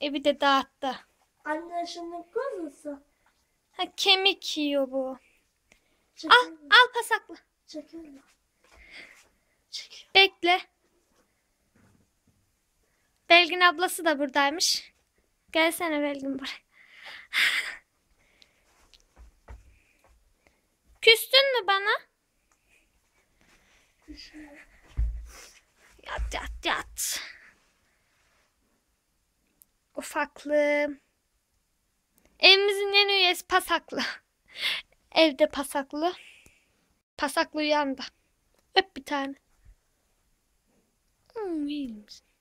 Evi de dağıttı. Anne şunun kuzusu. Ha kemik yiyor bu. Al al pasaklı. Çekil. Bekle. Belgin ablası da buradaymış. Gelsene Belgin buraya. Küstün mü bana? Yat yat yat ufaklı. Evimizin en üyesi pasaklı. Evde pasaklı. Pasaklı uyandı. Öp bir tane. Hmm, iyi misin?